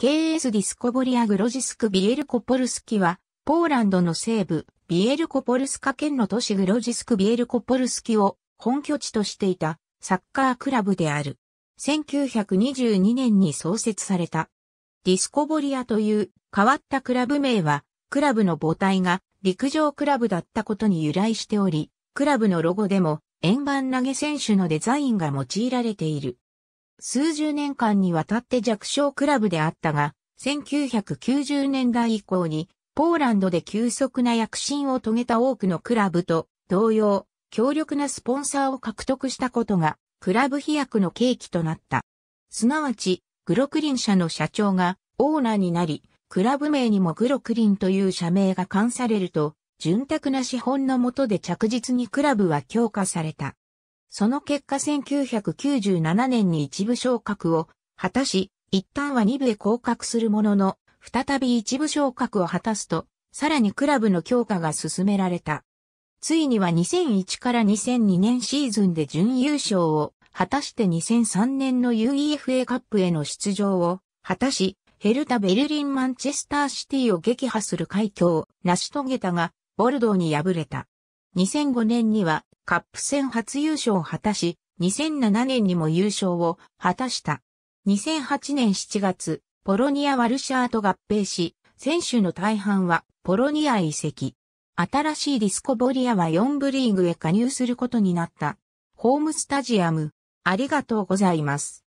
KS ディスコボリアグロジスクビエルコポルスキは、ポーランドの西部、ビエルコポルスカ県の都市グロジスクビエルコポルスキを本拠地としていたサッカークラブである。1922年に創設された。ディスコボリアという変わったクラブ名は、クラブの母体が陸上クラブだったことに由来しており、クラブのロゴでも円盤投げ選手のデザインが用いられている。数十年間にわたって弱小クラブであったが、1990年代以降に、ポーランドで急速な躍進を遂げた多くのクラブと同様、強力なスポンサーを獲得したことが、クラブ飛躍の契機となった。すなわち、グロクリン社の社長がオーナーになり、クラブ名にもグロクリンという社名が冠されると、潤沢な資本のもとで着実にクラブは強化された。その結果1997年に一部昇格を果たし、一旦は二部へ降格するものの、再び一部昇格を果たすと、さらにクラブの強化が進められた。ついには2001から2002年シーズンで準優勝を果たして2003年の UEFA カップへの出場を果たし、ヘルタ・ベルリン・マンチェスター・シティを撃破する快挙を成し遂げたが、ボルドーに敗れた。2005年にはカップ戦初優勝を果たし、2007年にも優勝を果たした。2008年7月、ポロニア・ワルシャーと合併し、選手の大半はポロニア移籍。新しいディスコボリアは4部リーグへ加入することになった。ホームスタジアム、ありがとうございます。